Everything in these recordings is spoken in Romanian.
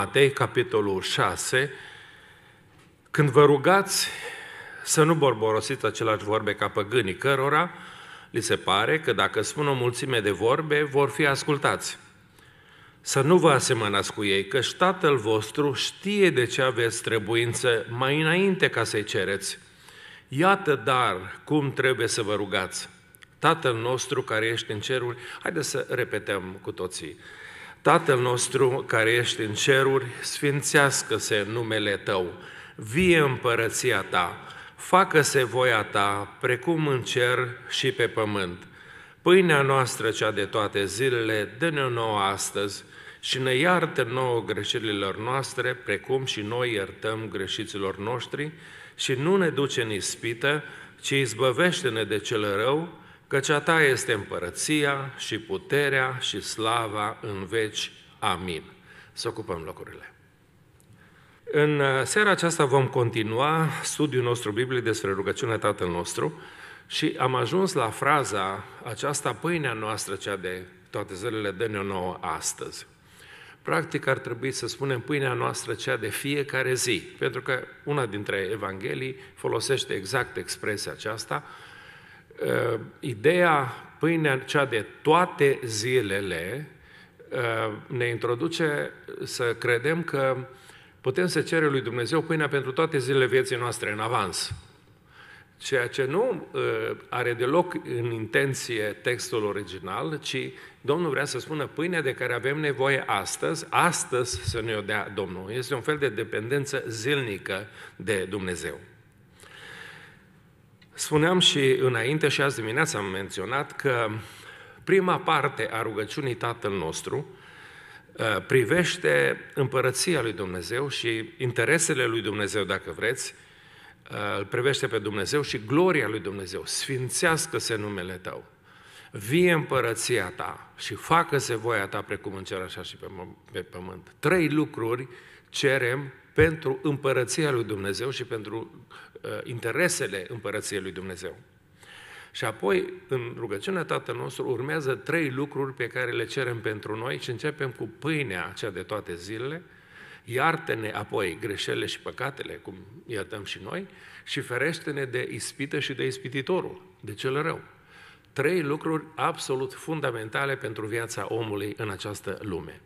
Matei, capitolul 6, când vă rugați să nu borborosiți același vorbe ca păgânii, cărora li se pare că dacă spun o mulțime de vorbe, vor fi ascultați. Să nu vă asemănați cu ei, că Tatăl vostru știe de ce aveți trebuință mai înainte ca să-i cereți. Iată dar cum trebuie să vă rugați. Tatăl nostru care ești în ceruri, haideți să repetăm cu toții. Tatăl nostru care ești în ceruri, sfințească-se numele Tău, vie împărăția Ta, facă-se voia Ta, precum în cer și pe pământ. Pâinea noastră cea de toate zilele, dă-ne nouă astăzi și ne iartă nouă greșelilor noastre, precum și noi iertăm greșiților noștri și nu ne duce în ispită, ci izbăvește-ne de cel rău, căci a ta este împărăția și puterea și slava în veci. Amin. Să ocupăm locurile. În uh, seara aceasta vom continua studiul nostru Bibliei despre rugăciunea Tatăl nostru și am ajuns la fraza aceasta, pâinea noastră, cea de toate zilele, dă o nouă astăzi. Practic ar trebui să spunem pâinea noastră cea de fiecare zi, pentru că una dintre evanghelii folosește exact expresia aceasta, Ă, ideea pâinea cea de toate zilele ă, ne introduce să credem că putem să cere lui Dumnezeu pâinea pentru toate zilele vieții noastre în avans. Ceea ce nu ă, are deloc în intenție textul original, ci Domnul vrea să spună pâinea de care avem nevoie astăzi, astăzi să ne o dea Domnul. Este un fel de dependență zilnică de Dumnezeu. Spuneam și înainte și azi dimineața am menționat că prima parte a rugăciunii Tatăl nostru uh, privește împărăția lui Dumnezeu și interesele lui Dumnezeu, dacă vreți, uh, îl privește pe Dumnezeu și gloria lui Dumnezeu. Sfințească-se numele tău. Vie împărăția ta și facă-se voia ta precum în cer așa și pe, pe pământ. Trei lucruri cerem pentru împărăția lui Dumnezeu și pentru Uh, interesele împărăției lui Dumnezeu. Și apoi, în rugăciunea Tatăl nostru, urmează trei lucruri pe care le cerem pentru noi și începem cu pâinea cea de toate zilele, iartă-ne apoi greșelile și păcatele, cum iertăm și noi, și ferește-ne de ispită și de ispititorul, de cel rău. Trei lucruri absolut fundamentale pentru viața omului în această lume.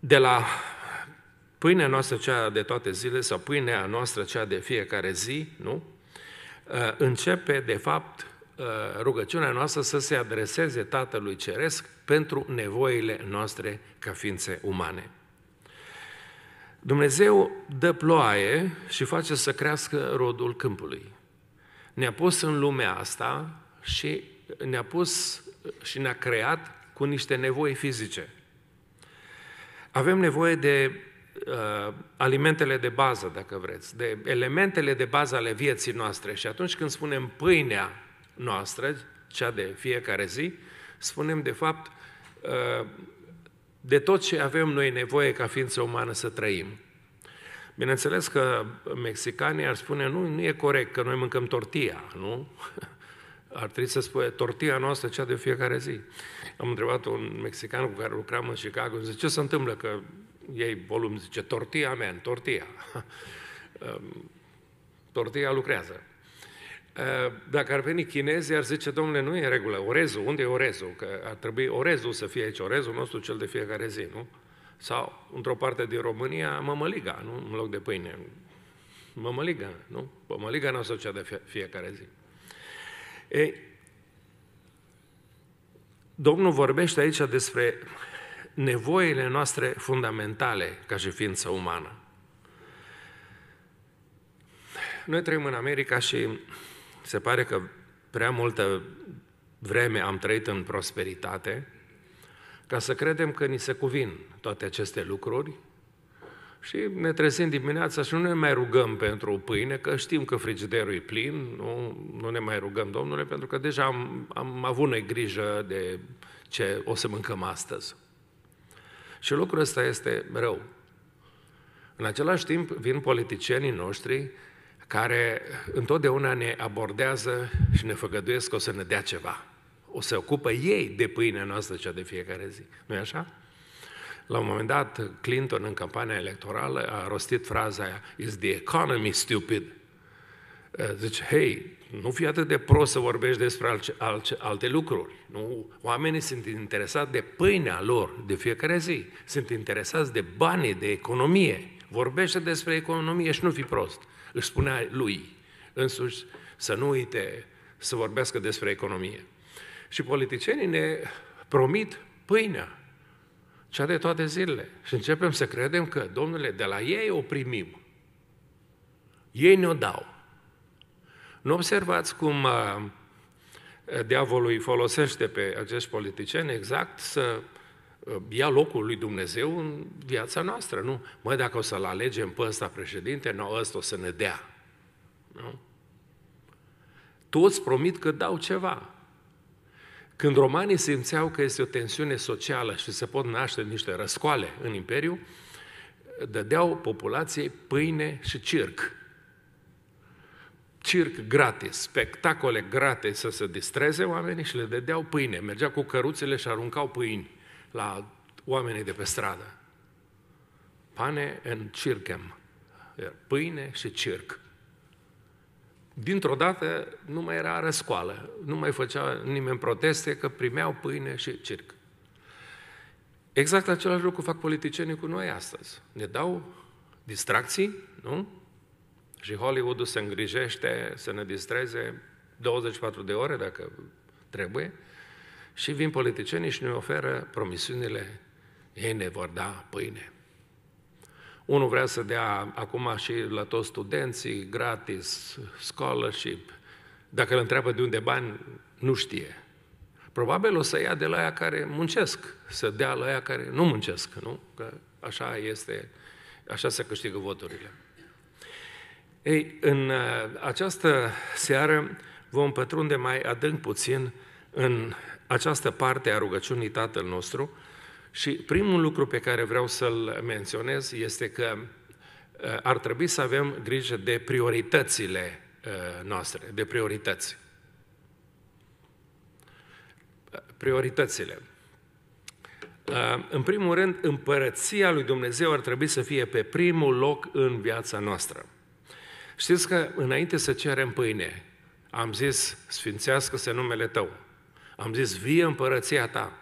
De la Pâinea noastră cea de toate zile sau pâinea noastră cea de fiecare zi, nu? Uh, începe, de fapt, uh, rugăciunea noastră să se adreseze Tatălui Ceresc pentru nevoile noastre ca ființe umane. Dumnezeu dă ploaie și face să crească rodul câmpului. Ne-a pus în lumea asta și ne-a pus uh, și ne-a creat cu niște nevoi fizice. Avem nevoie de uh, alimentele de bază, dacă vreți, de elementele de bază ale vieții noastre. Și atunci când spunem pâinea noastră, cea de fiecare zi, spunem de fapt uh, de tot ce avem noi nevoie ca ființă umană să trăim. Bineînțeles că mexicanii ar spune, nu, nu e corect că noi mâncăm tortilla, nu? Ar trebui să spune tortilla noastră cea de fiecare zi. Am întrebat un mexican cu care lucram în Chicago, zice, ce se întâmplă că ei volum zice, tortia mea, tortia. Ehm, tortia lucrează. Ehm, dacă ar veni chinezii, ar zice, domnule, nu e în regulă, orezul, unde e orezul? Că ar trebui orezul să fie aici, orezul nostru cel de fiecare zi, nu? Sau, într-o parte din România, mămăliga, nu? În loc de pâine. Mămăliga, nu? Mămăliga noastră cea de fiecare zi. Ei, Domnul vorbește aici despre nevoile noastre fundamentale ca și ființă umană. Noi trăim în America și se pare că prea multă vreme am trăit în prosperitate ca să credem că ni se cuvin toate aceste lucruri și ne trezim dimineața și nu ne mai rugăm pentru pâine, că știm că frigiderul e plin, nu, nu ne mai rugăm, Domnule, pentru că deja am, am avut noi grijă de ce o să mâncăm astăzi. Și lucrul ăsta este rău. În același timp vin politicienii noștri care întotdeauna ne abordează și ne făgăduiesc că o să ne dea ceva. O să ocupă ei de pâinea noastră cea de fiecare zi. nu e așa? La un moment dat, Clinton, în campania electorală, a rostit fraza aia, Is the economy stupid? Eh, zice, hei, nu fi atât de prost să vorbești despre alce, alce, alte lucruri. Nu? Oamenii sunt interesați de pâinea lor de fiecare zi, sunt interesați de bani, de economie. Vorbește despre economie și nu fi prost, își spunea lui însuși să nu uite să vorbească despre economie. Și politicienii ne promit pâinea, cea de toate zilele. Și începem să credem că, domnule, de la ei o primim. Ei ne-o dau. Nu observați cum uh, diavolul îi folosește pe acești politicieni exact să uh, ia locul lui Dumnezeu în viața noastră, nu? Mă, dacă o să-l alegem pe ăsta președinte, nu, ăsta o să ne dea. Nu? Toți promit că dau ceva. Când romanii simțeau că este o tensiune socială și se pot naște niște răscoale în imperiu, dădeau populației pâine și circ circ gratis, spectacole gratis să se distreze oamenii și le dădeau pâine. Mergea cu căruțele și aruncau pâini la oamenii de pe stradă. Pane în circem. Pâine și circ. Dintr-o dată nu mai era răscoală, nu mai făcea nimeni proteste că primeau pâine și circ. Exact același lucru fac politicienii cu noi astăzi. Ne dau distracții, nu? Și Hollywoodul se îngrijește să ne distreze 24 de ore, dacă trebuie, și vin politicienii și ne oferă promisiunile, ei ne vor da pâine. Unul vrea să dea acum și la toți studenții gratis, scholarship. Dacă îl întreabă de unde bani, nu știe. Probabil o să ia de la aia care muncesc, să dea la aia care nu muncesc, nu? Că așa este, așa se câștigă voturile. Ei, în uh, această seară vom pătrunde mai adânc puțin în această parte a rugăciunii Tatăl nostru și primul lucru pe care vreau să-l menționez este că uh, ar trebui să avem grijă de prioritățile uh, noastre, de priorități. Prioritățile. În primul rând, împărăția lui Dumnezeu ar trebui să fie pe primul loc în viața noastră. Știți că înainte să cerem pâine, am zis, sfințească-se numele Tău. Am zis, vie împărăția Ta.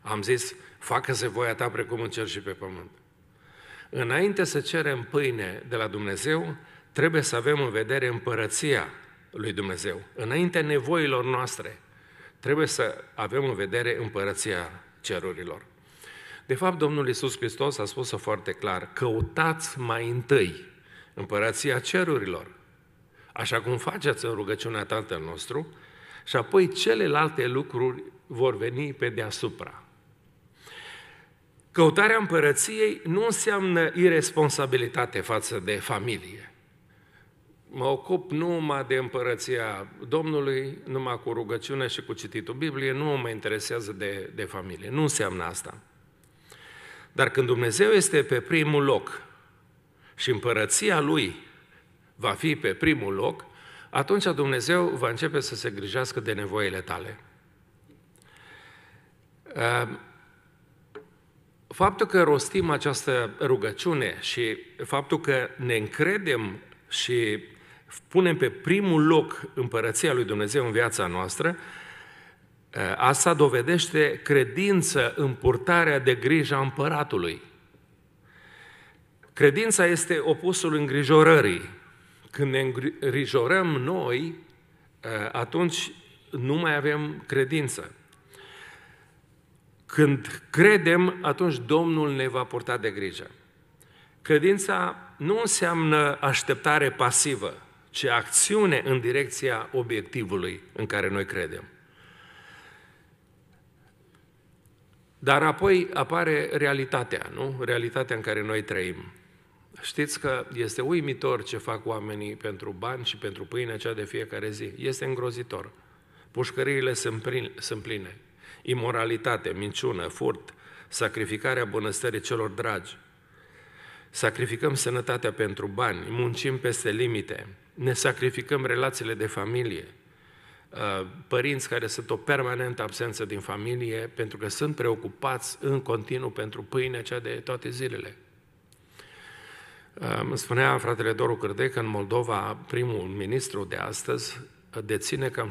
Am zis, facă-se voia Ta precum în cer și pe pământ. Înainte să cerem pâine de la Dumnezeu, trebuie să avem în vedere împărăția lui Dumnezeu. Înainte nevoilor noastre, trebuie să avem în vedere împărăția cerurilor. De fapt, Domnul Isus Hristos a spus-o foarte clar, căutați mai întâi împărăția cerurilor, așa cum faceți în rugăciunea Tatăl nostru, și apoi celelalte lucruri vor veni pe deasupra. Căutarea împărăției nu înseamnă irresponsabilitate față de familie. Mă ocup numai de împărăția Domnului, numai cu rugăciune și cu cititul Bibliei, nu mă interesează de, de familie. Nu înseamnă asta. Dar când Dumnezeu este pe primul loc și împărăția lui va fi pe primul loc, atunci Dumnezeu va începe să se grijească de nevoile tale. Ehm, faptul că rostim această rugăciune și faptul că ne încredem și punem pe primul loc împărăția lui Dumnezeu în viața noastră, ehm, asta dovedește credință în purtarea de grijă a împăratului. Credința este opusul îngrijorării. Când ne îngrijorăm noi, eh, atunci nu mai avem credință. Când credem, atunci Domnul ne va purta de grijă. Credința nu înseamnă așteptare pasivă, ci acțiune în direcția obiectivului în care noi credem. Dar apoi apare realitatea, nu? Realitatea în care noi trăim. Știți că este uimitor ce fac oamenii pentru bani și pentru pâinea cea de fiecare zi. Este îngrozitor. Pușcăriile sunt, prin, sunt pline. Imoralitate, minciună, furt, sacrificarea bunăstării celor dragi. Sacrificăm sănătatea pentru bani, muncim peste limite, ne sacrificăm relațiile de familie, ă, părinți care sunt o permanentă absență din familie pentru că sunt preocupați în continuu pentru pâinea cea de toate zilele. Ehm, îmi spunea fratele Doru Cârde că în Moldova primul ministru de astăzi deține cam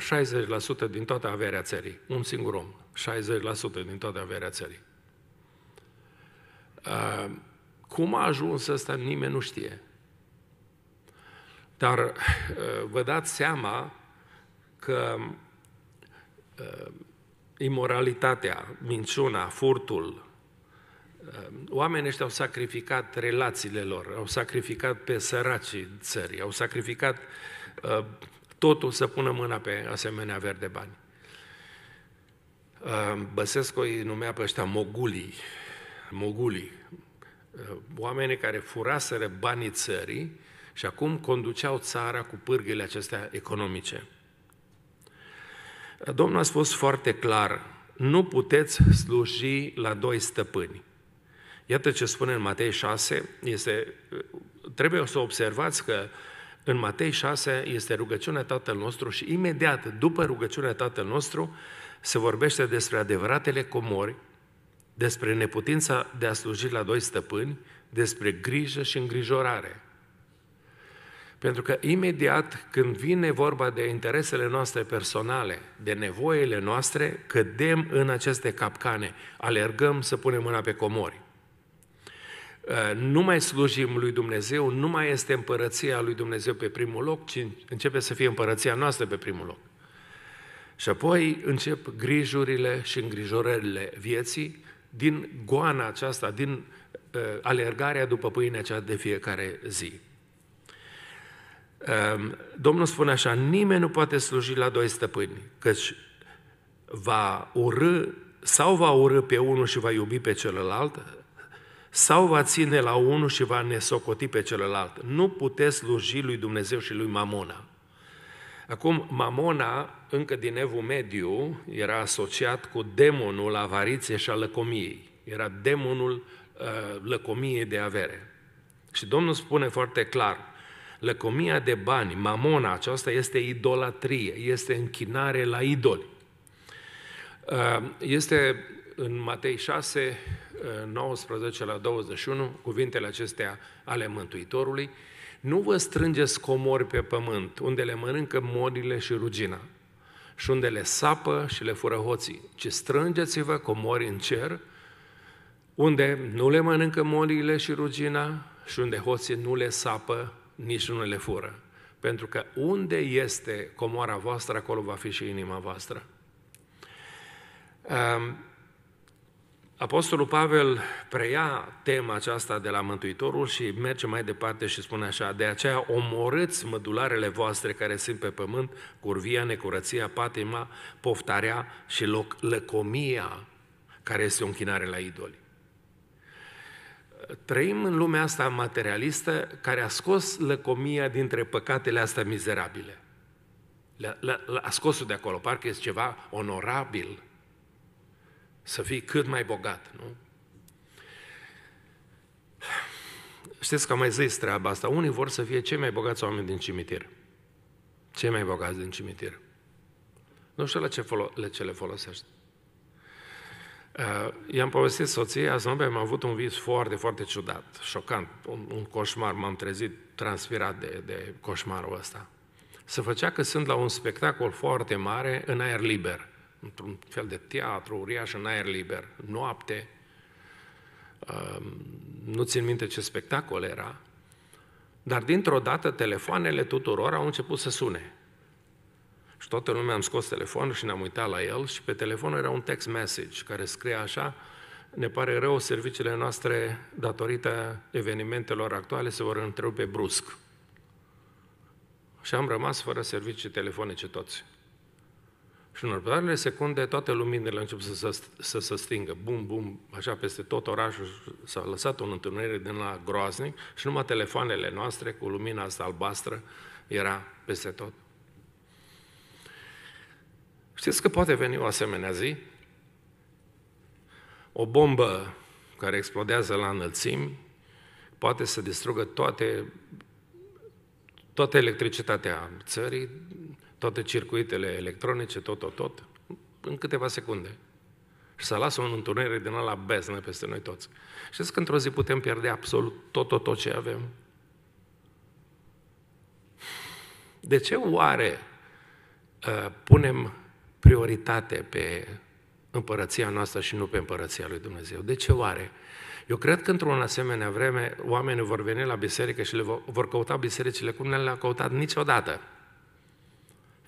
60% din toată averea țării. Un singur om. 60% din toată averea țării. Ehm, cum a ajuns asta nimeni nu știe. Dar ehm, vă dați seama că imoralitatea, minciuna, furtul, oamenii ăștia au sacrificat relațiile lor, au sacrificat pe săracii țării, au sacrificat uh, totul să pună mâna pe asemenea verde bani. Uh, Băsescu îi numea pe ăștia mogulii, mogulii, uh, oamenii care furaseră banii țării și acum conduceau țara cu pârghile acestea economice. Domnul a spus foarte clar, nu puteți sluji la doi stăpâni. Iată ce spune în Matei 6, este, trebuie să observați că în Matei 6 este rugăciunea Tatăl nostru și imediat după rugăciunea Tatăl nostru se vorbește despre adevăratele comori, despre neputința de a sluji la doi stăpâni, despre grijă și îngrijorare. Pentru că imediat când vine vorba de interesele noastre personale, de nevoile noastre, cădem în aceste capcane, alergăm să punem mâna pe comori. Eh, nu mai slujim lui Dumnezeu, nu mai este împărăția lui Dumnezeu pe primul loc, ci începe să fie împărăția noastră pe primul loc. Și apoi încep grijurile și îngrijorările vieții din goana aceasta, din uh, alergarea după pâinea cea de fiecare zi. Ehm, Domnul spune așa, nimeni nu poate sluji la doi stăpâni, căci va urâ sau va urâ pe unul și va iubi pe celălalt, sau va ține la unul și va nesocoti pe celălalt. Nu puteți sluji lui Dumnezeu și lui Mamona. Acum, Mamona, încă din Evul Mediu, era asociat cu demonul avariției și a lăcomiei. Era demonul uh, lăcomiei de avere. Și Domnul spune foarte clar, lăcomia de bani, mamona, aceasta este idolatrie, este închinare la idoli. Uh, este în Matei 6, 19 la 21, cuvintele acestea ale Mântuitorului, nu vă strângeți comori pe pământ, unde le mănâncă morile și rugina, și unde le sapă și le fură hoții, ci strângeți-vă comori în cer, unde nu le mănâncă morile și rugina, și unde hoții nu le sapă, nici nu le fură. Pentru că unde este comoara voastră, acolo va fi și inima voastră. Apostolul Pavel preia tema aceasta de la Mântuitorul și merge mai departe și spune așa, de aceea omorâți mădularele voastre care sunt pe pământ, curvia, necurăția, patima, poftarea și loc, lăcomia, care este o închinare la idoli. Trăim în lumea asta materialistă care a scos lăcomia dintre păcatele astea mizerabile. A scos-o de acolo, parcă este ceva onorabil, să fii cât mai bogat, nu? Știți că am mai zis treaba asta. Unii vor să fie cei mai bogați oameni din cimitir. Cei mai bogați din cimitir. Nu știu la ce, folo- la ce le folosești. Uh, i-am povestit soției, azi noapte am avut un vis foarte, foarte ciudat, șocant, un, un coșmar, m-am trezit transpirat de, de coșmarul ăsta. Se făcea că sunt la un spectacol foarte mare în aer liber într-un fel de teatru uriaș în aer liber, noapte. Nu țin minte ce spectacol era, dar dintr-o dată telefoanele tuturor au început să sune. Și toată lumea am scos telefonul și ne-am uitat la el și pe telefon era un text message care scrie așa ne pare rău, serviciile noastre, datorită evenimentelor actuale, se vor întrerupe brusc. Și am rămas fără servicii telefonice toți. Și în următoarele secunde, toate luminile au început să se, să se stingă. Bum, bum, așa peste tot orașul s-a lăsat un întuneric din la groaznic și numai telefoanele noastre cu lumina asta albastră era peste tot. Știți că poate veni o asemenea zi? O bombă care explodează la înălțimi poate să distrugă toate, toată electricitatea țării toate circuitele electronice, tot, tot, tot, în câteva secunde. Și să lasă un întunere din ala beznă peste noi toți. Știți că într-o zi putem pierde absolut tot, tot, tot ce avem? De ce oare uh, punem prioritate pe împărăția noastră și nu pe împărăția lui Dumnezeu? De ce oare? Eu cred că într-o asemenea vreme oamenii vor veni la biserică și le vor, vor căuta bisericile cum ne le-au căutat niciodată.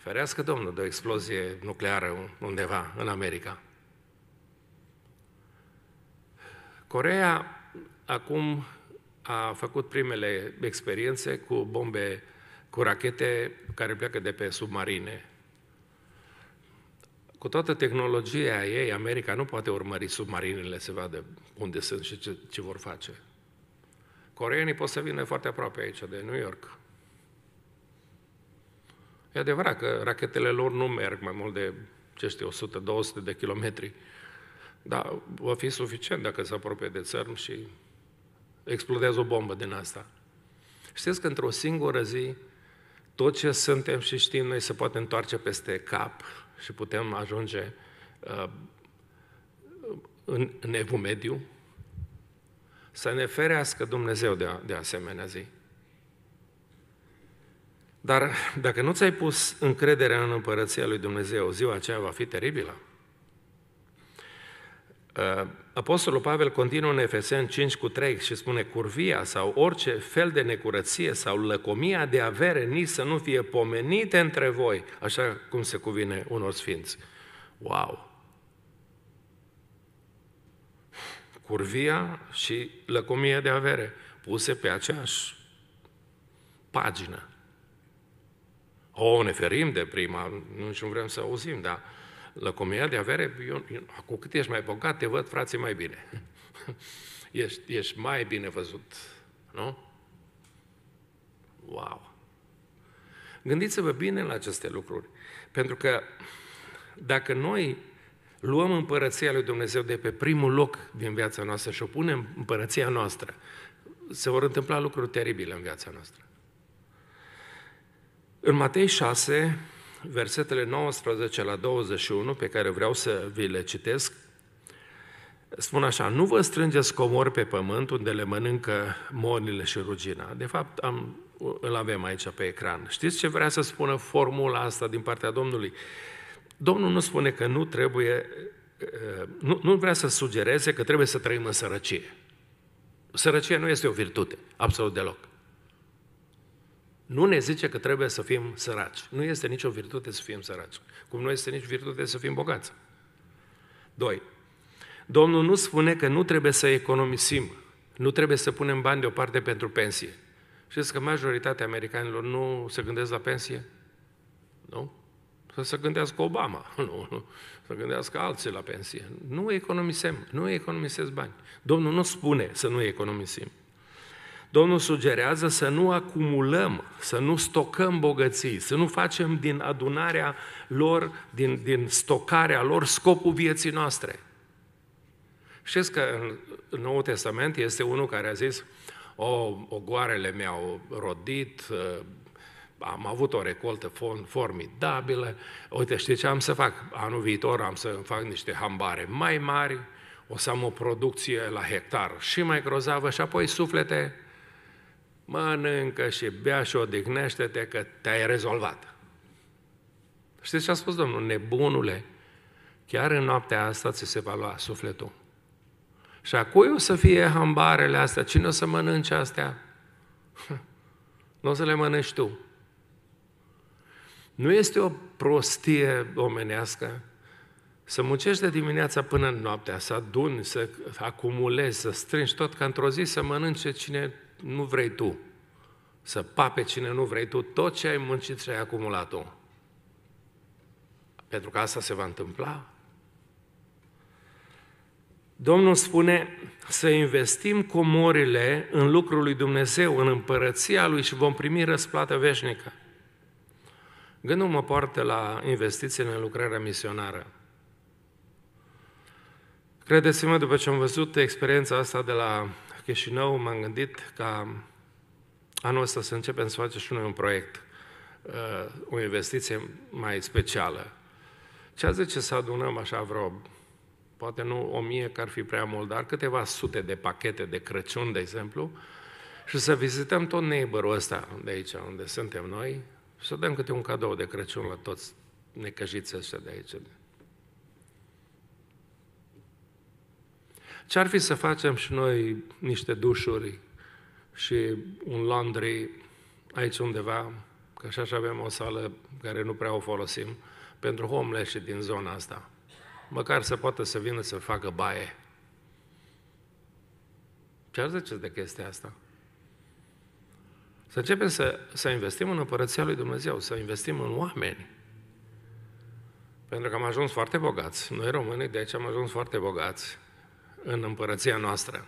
Ferească Domnul de o explozie nucleară undeva în America. Corea acum a făcut primele experiențe cu bombe, cu rachete care pleacă de pe submarine. Cu toată tehnologia ei, America nu poate urmări submarinele să vadă unde sunt și ce, ce vor face. Coreenii pot să vină foarte aproape aici, de New York, E adevărat că rachetele lor nu merg mai mult de, ce știu, 100-200 de kilometri, dar va fi suficient dacă se apropie de țărm și explodează o bombă din asta. Știți că într-o singură zi tot ce suntem și știm noi se poate întoarce peste cap și putem ajunge uh, în, în evul mediu, să ne ferească Dumnezeu de, a, de asemenea zi. Dar dacă nu ți-ai pus încrederea în împărăția lui Dumnezeu, ziua aceea va fi teribilă. Uh, Apostolul Pavel continuă în Efesen 5 cu 3 și spune curvia sau orice fel de necurăție sau lăcomia de avere nici să nu fie pomenite între voi, așa cum se cuvine unor sfinți. Wow! Curvia și lăcomia de avere puse pe aceeași pagină. O, ne ferim de prima, nu nici nu vrem să auzim, dar lăcomia de avere, eu, eu, cu cât ești mai bogat, te văd, frații, mai bine. ești, ești mai bine văzut, nu? Wow! Gândiți-vă bine la aceste lucruri, pentru că dacă noi luăm împărăția lui Dumnezeu de pe primul loc din viața noastră și o punem împărăția noastră, se vor întâmpla lucruri teribile în viața noastră. În Matei 6, versetele 19 la 21, pe care vreau să vi le citesc, spun așa, nu vă strângeți comori pe pământ unde le mănâncă monile și rugina. De fapt, am, îl avem aici pe ecran. Știți ce vrea să spună formula asta din partea Domnului? Domnul nu spune că nu trebuie, uh, nu, nu vrea să sugereze că trebuie să trăim în sărăcie. Sărăcia nu este o virtute, absolut deloc. Nu ne zice că trebuie să fim săraci. Nu este nicio virtute să fim săraci, cum nu este nici virtute să fim bogați. Doi, Domnul nu spune că nu trebuie să economisim, nu trebuie să punem bani deoparte pentru pensie. Știți că majoritatea americanilor nu se gândesc la pensie? Nu? Să se gândească Obama, nu, nu. să gândească alții la pensie. Nu economisim, nu economisesc bani. Domnul nu spune să nu economisim. Domnul sugerează să nu acumulăm, să nu stocăm bogății, să nu facem din adunarea lor, din, din stocarea lor, scopul vieții noastre. Știți că în Noul Testament este unul care a zis, o, ogoarele mi-au rodit, ă, am avut o recoltă formidabilă, uite, știți ce am să fac? Anul viitor am să fac niște hambare mai mari, o să am o producție la hectar și mai grozavă și apoi suflete, mănâncă și bea și odihnește-te că te-ai rezolvat. Știți ce a spus Domnul? Nebunule, chiar în noaptea asta ți se va lua sufletul. Și a cui o să fie hambarele astea? Cine o să mănânce astea? Nu o să le mănânci tu. Nu este o prostie omenească să muncești de dimineața până în noaptea, să aduni, să acumulezi, să strângi tot ca într-o zi să mănânce cine nu vrei tu, să pape cine nu vrei tu tot ce ai muncit și ai acumulat o Pentru că asta se va întâmpla. Domnul spune să investim comorile în lucrul lui Dumnezeu, în împărăția lui și vom primi răsplată veșnică. Gândul mă poartă la investițiile în lucrarea misionară. Credeți-mă, după ce am văzut experiența asta de la Chișinău m-am gândit ca anul ăsta să începem să facem și noi un proiect, uh, o investiție mai specială. Ce ați zice să adunăm așa vreo, poate nu o mie, că ar fi prea mult, dar câteva sute de pachete de Crăciun, de exemplu, și să vizităm tot neighbor ăsta de aici, unde suntem noi, și să dăm câte un cadou de Crăciun la toți necăjiți ăștia de aici, Ce-ar fi să facem și noi niște dușuri și un laundry aici undeva, că așa și avem o sală care nu prea o folosim, pentru homeless din zona asta. Măcar să poată să vină să facă baie. Ce-ar ziceți de chestia asta? Să începem să, să investim în Împărăția Lui Dumnezeu, să investim în oameni. Pentru că am ajuns foarte bogați. Noi românii de aici am ajuns foarte bogați în împărăția noastră.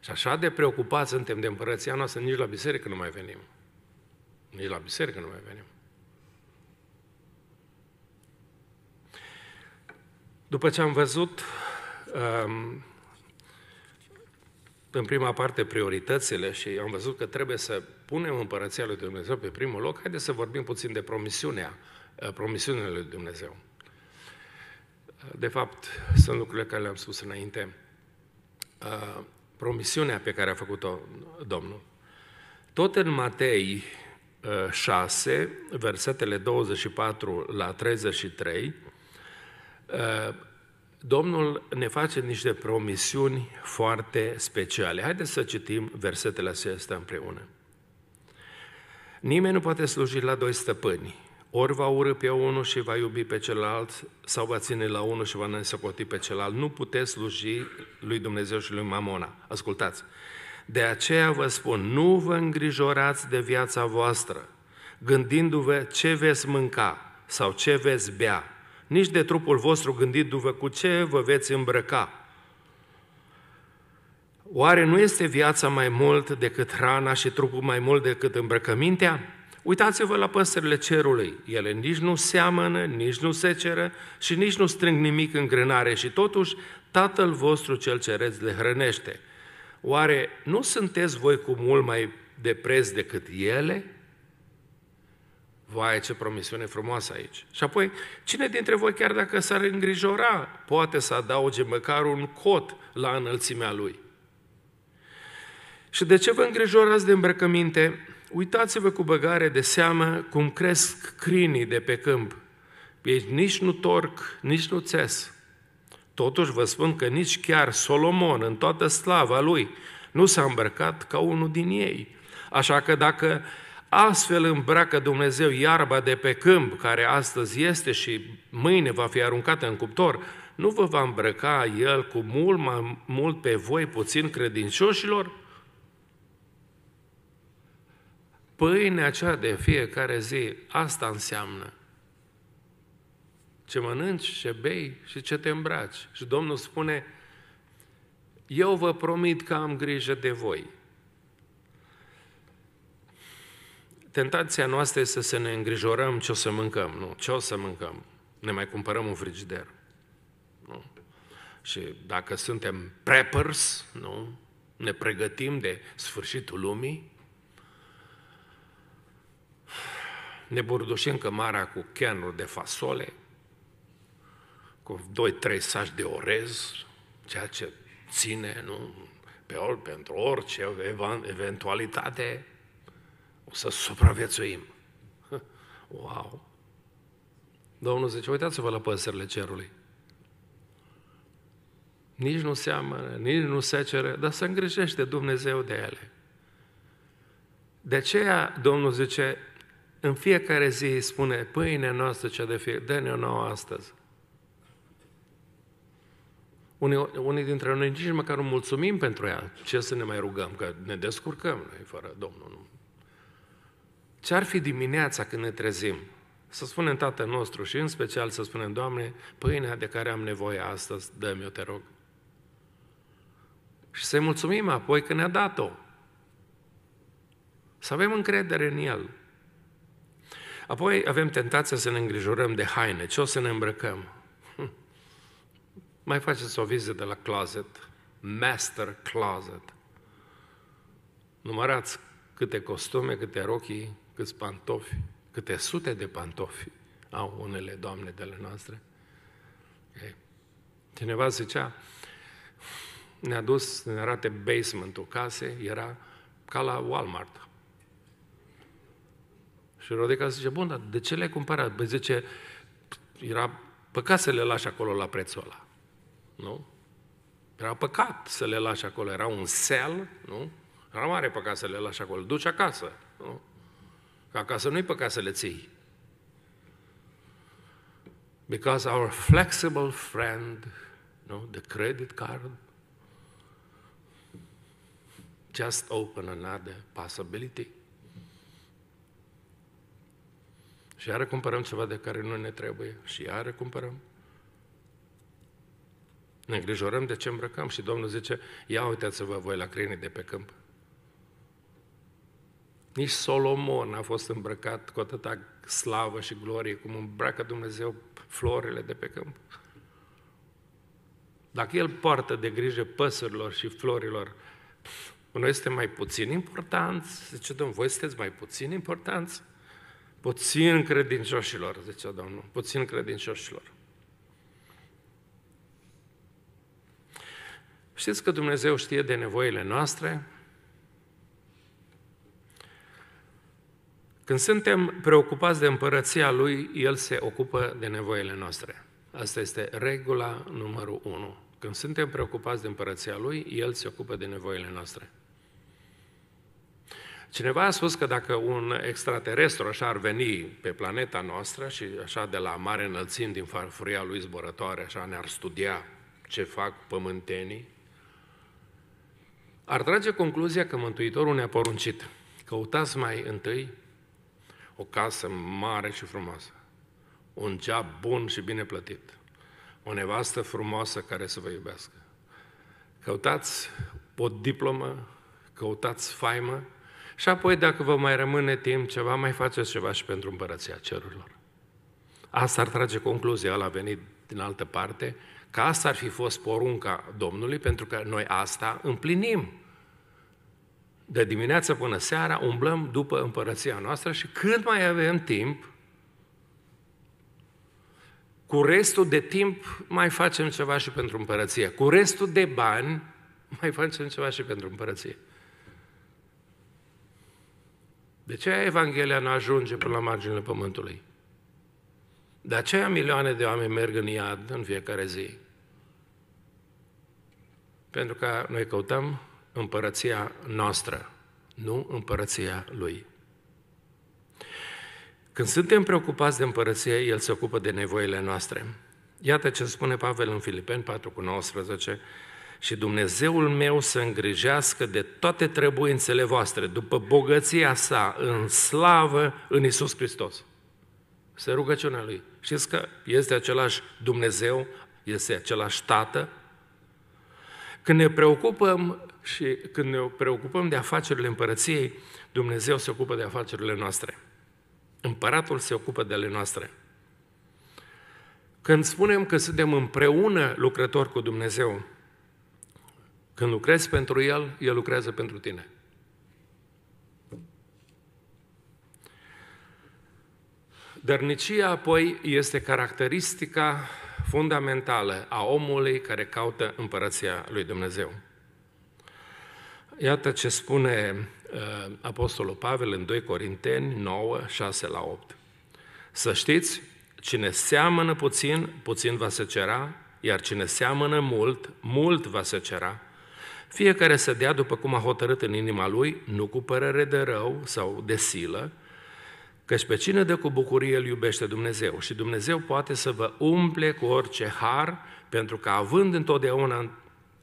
Și așa de preocupați suntem de împărăția noastră, nici la biserică nu mai venim. Nici la biserică nu mai venim. După ce am văzut um, în prima parte prioritățile și am văzut că trebuie să punem împărăția lui Dumnezeu pe primul loc, haideți să vorbim puțin de promisiunea, uh, promisiunea lui Dumnezeu. De fapt, sunt lucrurile care le-am spus înainte. Uh, promisiunea pe care a făcut-o Domnul. Tot în Matei 6, uh, versetele 24 la 33, uh, Domnul ne face niște promisiuni foarte speciale. Haideți să citim versetele acestea împreună. Nimeni nu poate sluji la doi stăpâni, ori va urâ pe unul și va iubi pe celălalt, sau va ține la unul și va nesăcoti pe celălalt. Nu puteți sluji lui Dumnezeu și lui Mamona. Ascultați! De aceea vă spun, nu vă îngrijorați de viața voastră, gândindu-vă ce veți mânca sau ce veți bea, nici de trupul vostru gândindu-vă cu ce vă veți îmbrăca. Oare nu este viața mai mult decât hrana și trupul mai mult decât îmbrăcămintea? Uitați-vă la păsările cerului. Ele nici nu seamănă, nici nu seceră și nici nu strâng nimic în grânare și totuși Tatăl vostru cel cereți le hrănește. Oare nu sunteți voi cu mult mai de preț decât ele? Vai, ce promisiune frumoasă aici! Și apoi, cine dintre voi, chiar dacă s-ar îngrijora, poate să adauge măcar un cot la înălțimea lui? Și de ce vă îngrijorați de îmbrăcăminte? Uitați-vă cu băgare de seamă cum cresc crinii de pe câmp. Ei nici nu torc, nici nu țes. Totuși vă spun că nici chiar Solomon, în toată slava lui, nu s-a îmbrăcat ca unul din ei. Așa că dacă astfel îmbracă Dumnezeu iarba de pe câmp, care astăzi este și mâine va fi aruncată în cuptor, nu vă va îmbrăca El cu mult mai mult pe voi, puțin credincioșilor? Pâinea aceea de fiecare zi, asta înseamnă. Ce mănânci, ce bei și ce te îmbraci. Și Domnul spune, eu vă promit că am grijă de voi. Tentația noastră este să ne îngrijorăm ce o să mâncăm, nu? Ce o să mâncăm? Ne mai cumpărăm un frigider. Nu? Și dacă suntem preppers, nu? Ne pregătim de sfârșitul lumii, ne burdușim că marea cu chenuri de fasole, cu 2-3 saci de orez, ceea ce ține nu, pe or, pentru orice eventualitate, o să supraviețuim. Wow! Domnul zice, uitați-vă la păsările cerului. Nici nu seamănă, nici nu se cere, dar se îngrijește Dumnezeu de ele. De aceea, Domnul zice, în fiecare zi îi spune, pâinea păi, noastră cea de fiecare, dă-ne-o nouă astăzi. Unii, unii dintre noi nici măcar nu mulțumim pentru ea. Ce să ne mai rugăm? Că ne descurcăm noi fără Domnul. Nu. Ce ar fi dimineața când ne trezim? Să spunem Tatăl nostru și în special să spunem, Doamne, pâinea păi, de care am nevoie astăzi, dă-mi-o, te rog. Și să-i mulțumim apoi că ne-a dat-o. Să avem încredere în El. Apoi avem tentația să ne îngrijorăm de haine, ce o să ne îmbrăcăm. Hm. Mai faceți o vizită la closet, master closet. Numărați câte costume, câte rochii, câți pantofi, câte sute de pantofi au unele doamne de ale noastre. Okay. Cineva zicea, ne-a dus, ne arate basementul casei, era ca la Walmart, și Rodica zice, bun, dar de ce le-ai cumpărat? Păi zice, era păcat să le lași acolo la prețul ăla. Nu? Era păcat să le lași acolo, era un sel, nu? Era mare păcat să le lași acolo, duci acasă, nu? Că acasă nu-i păcat să le ții. Because our flexible friend, no, the credit card, just open another possibility. Și iară cumpărăm ceva de care nu ne trebuie și iară cumpărăm. Ne îngrijorăm de ce îmbrăcăm și Domnul zice, ia uitați-vă voi la crinii de pe câmp. Nici Solomon a fost îmbrăcat cu atâta slavă și glorie cum îmbracă Dumnezeu florile de pe câmp. Dacă el poartă de grijă păsărilor și florilor, noi suntem mai puțin importanți? Zice, domnul, voi sunteți mai puțin importanți? Puțin credincioșilor, zicea Domnul, puțin credincioșilor. Știți că Dumnezeu știe de nevoile noastre? Când suntem preocupați de împărăția Lui, El se ocupă de nevoile noastre. Asta este regula numărul unu. Când suntem preocupați de împărăția Lui, El se ocupă de nevoile noastre. Cineva a spus că dacă un extraterestru așa ar veni pe planeta noastră și așa de la mare înălțim din farfuria lui zborătoare, așa ne-ar studia ce fac pământenii, ar trage concluzia că Mântuitorul ne-a poruncit. Căutați mai întâi o casă mare și frumoasă, un job bun și bine plătit, o nevastă frumoasă care să vă iubească. Căutați o diplomă, căutați faimă, și apoi, dacă vă mai rămâne timp ceva, mai faceți ceva și pentru împărăția cerurilor. Asta ar trage concluzia, el a venit din altă parte, că asta ar fi fost porunca Domnului, pentru că noi asta împlinim. De dimineață până seara umblăm după împărăția noastră și când mai avem timp, cu restul de timp mai facem ceva și pentru împărăție. Cu restul de bani mai facem ceva și pentru împărăție. De ce Evanghelia nu ajunge până la marginile pământului? De aceea milioane de oameni merg în iad în fiecare zi. Pentru că noi căutăm împărăția noastră, nu împărăția Lui. Când suntem preocupați de împărăție, El se ocupă de nevoile noastre. Iată ce spune Pavel în Filipeni 4,19, și Dumnezeul meu să îngrijească de toate trebuințele voastre, după bogăția sa, în slavă, în Isus Hristos. Este rugăciunea Lui. Știți că este același Dumnezeu, este același Tată? Când ne preocupăm și când ne preocupăm de afacerile împărăției, Dumnezeu se ocupă de afacerile noastre. Împăratul se ocupă de ale noastre. Când spunem că suntem împreună lucrători cu Dumnezeu, când lucrezi pentru El, El lucrează pentru tine. Dărnicia, apoi, este caracteristica fundamentală a omului care caută împărăția lui Dumnezeu. Iată ce spune uh, Apostolul Pavel în 2 Corinteni 9, 6 la 8. Să știți, cine seamănă puțin, puțin va se cera, iar cine seamănă mult, mult va se secera. Fiecare să dea după cum a hotărât în inima lui, nu cu părere de rău sau de silă, căci pe cine dă cu bucurie îl iubește Dumnezeu și Dumnezeu poate să vă umple cu orice har, pentru că având întotdeauna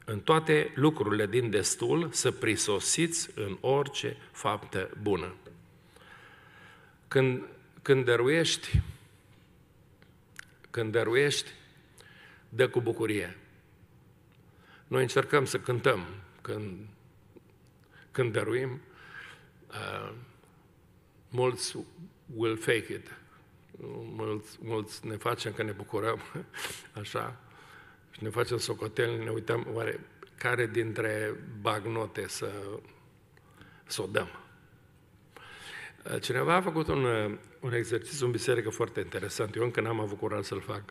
în toate lucrurile din destul, să prisosiți în orice faptă bună. Când, când dăruiești, când dăruiești, dă cu bucurie. Noi încercăm să cântăm când, când dăruim, uh, mulți will fake it, mulți, mulți ne facem că ne bucurăm, așa, și ne facem socotel, ne uităm, oare care dintre bagnote să, să o dăm. Uh, cineva a făcut un, uh, un exercițiu în biserică foarte interesant, eu încă n-am avut curaj să-l fac.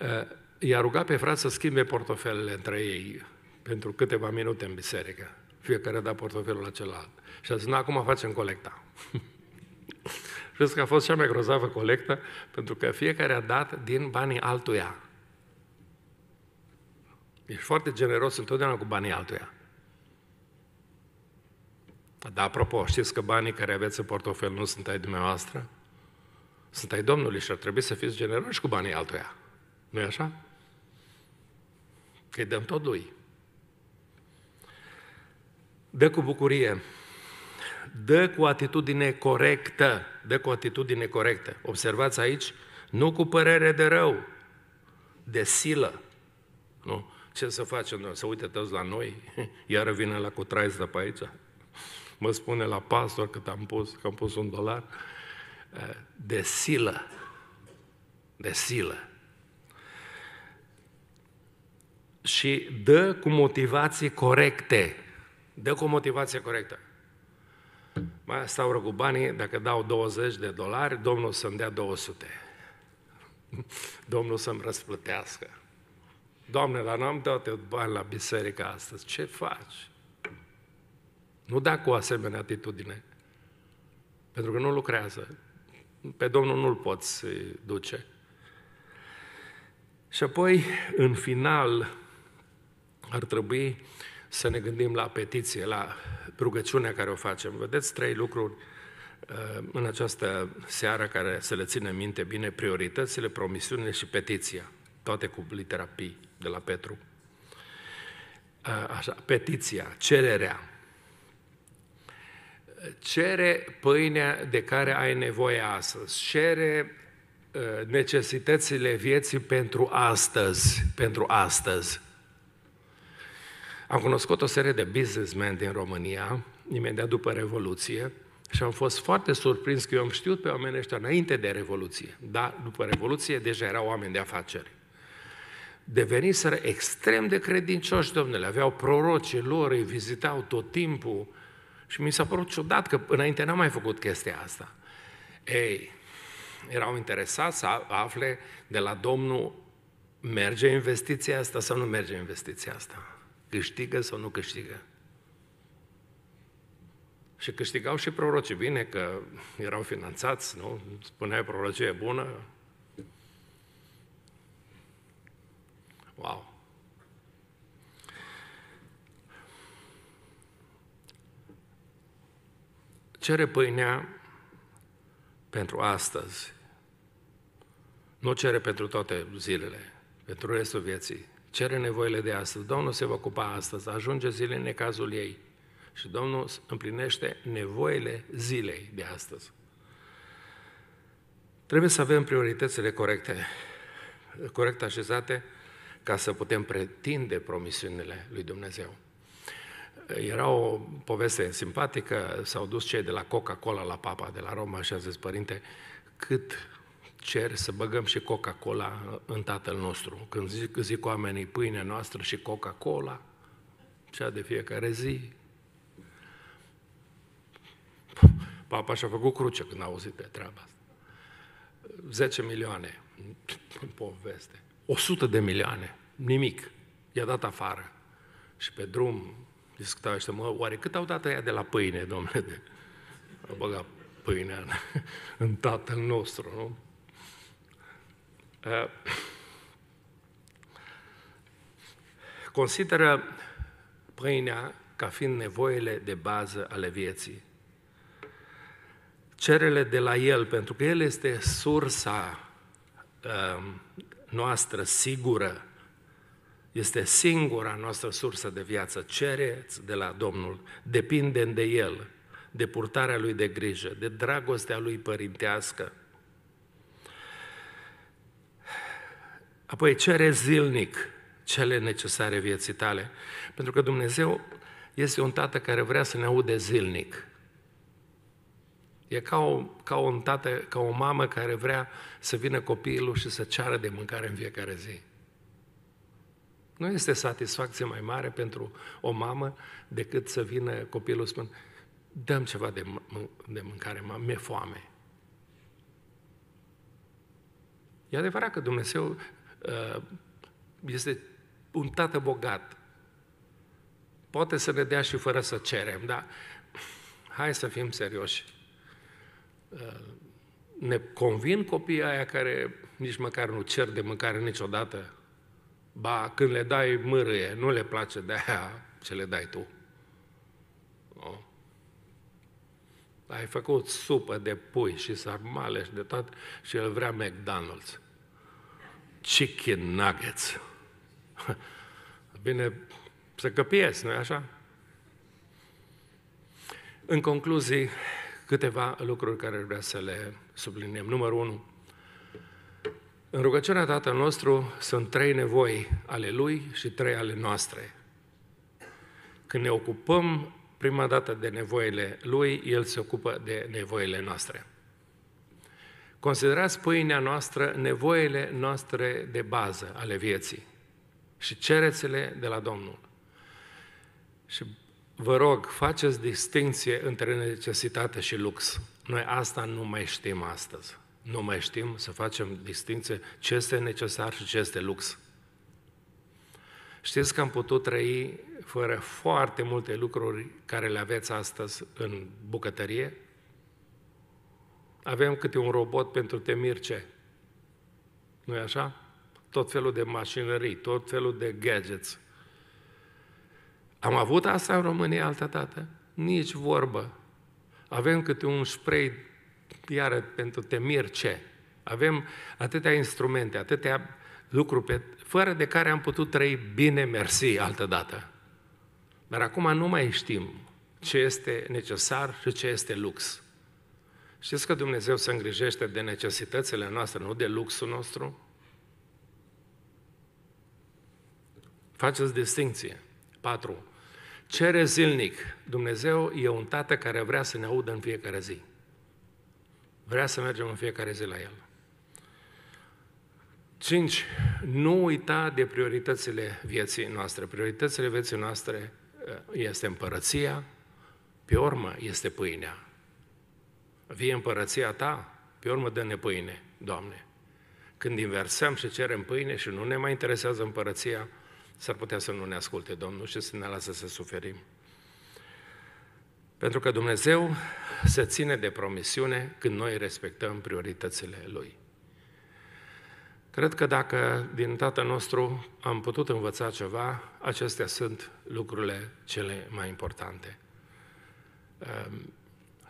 Uh, i-a rugat pe frați să schimbe portofelele între ei pentru câteva minute în biserică. Fiecare da portofelul la celălalt. Și a zis, nu, acum facem colecta. Știți că a fost cea mai grozavă colectă, pentru că fiecare a dat din banii altuia. Ești foarte generos întotdeauna cu banii altuia. Dar apropo, știți că banii care aveți în portofel nu sunt ai dumneavoastră? Sunt ai Domnului și ar trebui să fiți generoși cu banii altuia. nu e așa? Că îi dăm tot lui. Dă cu bucurie, dă cu atitudine corectă, dă cu atitudine corectă. Observați aici, nu cu părere de rău, de silă. Nu? Ce să facem noi? Să uite toți la noi? Iară vine la de pe aici? Mă spune la pastor că am pus, că am pus un dolar. Eh, de silă. De silă. Și dă cu motivații corecte. Dă cu o motivație corectă. Mai stau cu banii, dacă dau 20 de dolari, Domnul să-mi dea 200. Domnul să-mi răsplătească. Doamne, dar n-am dat eu bani la biserică astăzi. Ce faci? Nu da cu asemenea atitudine. Pentru că nu lucrează. Pe Domnul nu-l poți duce. Și apoi, în final, ar trebui să ne gândim la petiție, la rugăciunea care o facem. Vedeți trei lucruri uh, în această seară care să le ținem minte bine, prioritățile, promisiunile și petiția, toate cu litera P de la Petru. Uh, așa, petiția, cererea. Cere pâinea de care ai nevoie astăzi, cere uh, necesitățile vieții pentru astăzi, pentru astăzi. Am cunoscut o serie de businessmen din România, imediat după Revoluție, și am fost foarte surprins că eu am știut pe oamenii ăștia înainte de Revoluție, dar după Revoluție deja erau oameni de afaceri. Deveniseră extrem de credincioși, domnule, aveau prorocii lor, îi vizitau tot timpul și mi s-a părut ciudat că înainte n-am mai făcut chestia asta. Ei, erau interesați să afle de la Domnul merge investiția asta sau nu merge investiția asta câștigă sau nu câștigă. Și câștigau și prorocii bine, că erau finanțați, nu? Spunea prorocie bună. Wow! Cere pâinea pentru astăzi. Nu cere pentru toate zilele, pentru restul vieții cere nevoile de astăzi, Domnul se va ocupa astăzi, ajunge zile în necazul ei și Domnul împlinește nevoile zilei de astăzi. Trebuie să avem prioritățile corecte, corect așezate, ca să putem pretinde promisiunile lui Dumnezeu. Era o poveste simpatică, s-au dus cei de la Coca-Cola la Papa de la Roma și a zis, părinte, cât cer să băgăm și Coca-Cola în Tatăl nostru. Când zic, zic oamenii pâinea noastră și Coca-Cola, cea de fiecare zi. Papa și-a făcut cruce când a auzit de treaba asta. 10 milioane, în poveste. 100 de milioane, nimic. I-a dat afară. Și pe drum discutau ăștia, mă, oare cât au dat ăia de la pâine, domnule? De... Au băgat pâinea în, în tatăl nostru, nu? Ă, consideră pâinea ca fiind nevoile de bază ale vieții. Cerele de la El, pentru că El este sursa ă, noastră sigură, este singura noastră sursă de viață. Cereți de la Domnul, depindem de El, de purtarea Lui de grijă, de dragostea Lui părintească, Apoi cere zilnic cele necesare vieții tale, pentru că Dumnezeu este un tată care vrea să ne aude zilnic. E ca, o, ca un tată, ca o mamă care vrea să vină copilul și să ceară de mâncare în fiecare zi. Nu este satisfacție mai mare pentru o mamă decât să vină copilul spun, dăm ceva de, de mâncare, mă, mi-e foame. E adevărat că Dumnezeu Uh, este un tată bogat. Poate să ne dea și fără să cerem, dar hai să fim serioși. Uh, ne convin copiii aia care nici măcar nu cer de mâncare niciodată? Ba, când le dai mârâie, nu le place de aia ce le dai tu. No. Ai făcut supă de pui și sarmale și de tot și el vrea McDonald's chicken nuggets. Bine să căpiesc, nu așa? În concluzii, câteva lucruri care vrea să le subliniem. Numărul 1. În rugăciunea Tatăl nostru sunt trei nevoi ale Lui și trei ale noastre. Când ne ocupăm prima dată de nevoile Lui, El se ocupă de nevoile noastre. Considerați pâinea noastră nevoile noastre de bază ale vieții și cereți-le de la Domnul. Și vă rog, faceți distinție între necesitate și lux. Noi asta nu mai știm astăzi. Nu mai știm să facem distinție ce este necesar și ce este lux. Știți că am putut trăi fără foarte multe lucruri care le aveți astăzi în bucătărie? Avem câte un robot pentru temirce. nu e așa? Tot felul de mașinării, tot felul de gadgets. Am avut asta în România altă dată? Nici vorbă. Avem câte un spray, iară, pentru temirce. Avem atâtea instrumente, atâtea lucruri pe, fără de care am putut trăi bine, mersi, altă dată. Dar acum nu mai știm ce este necesar și ce este lux. Știți că Dumnezeu se îngrijește de necesitățile noastre, nu de luxul nostru? Faceți distinție. 4. Cere zilnic. Dumnezeu e un tată care vrea să ne audă în fiecare zi. Vrea să mergem în fiecare zi la El. 5. Nu uita de prioritățile vieții noastre. Prioritățile vieții noastre eh, este împărăția, pe urmă este pâinea vie împărăția ta, pe urmă dă-ne pâine, Doamne. Când inversăm și cerem pâine și nu ne mai interesează împărăția, s-ar putea să nu ne asculte Domnul și să ne lasă să suferim. Pentru că Dumnezeu se ține de promisiune când noi respectăm prioritățile Lui. Cred că dacă din Tatăl nostru am putut învăța ceva, acestea sunt lucrurile cele mai importante. Ehm,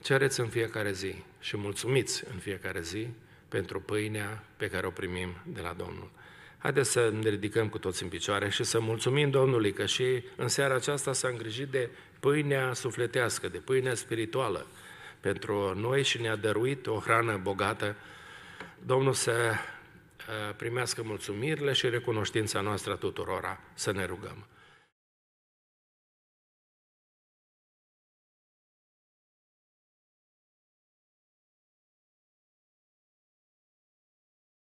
Cereți în fiecare zi și mulțumiți în fiecare zi pentru pâinea pe care o primim de la Domnul. Haideți să ne ridicăm cu toți în picioare și să mulțumim Domnului că și în seara aceasta s-a îngrijit de pâinea sufletească, de pâinea spirituală pentru noi și ne-a dăruit o hrană bogată. Domnul să uh, primească mulțumirile și recunoștința noastră tuturora. Să ne rugăm.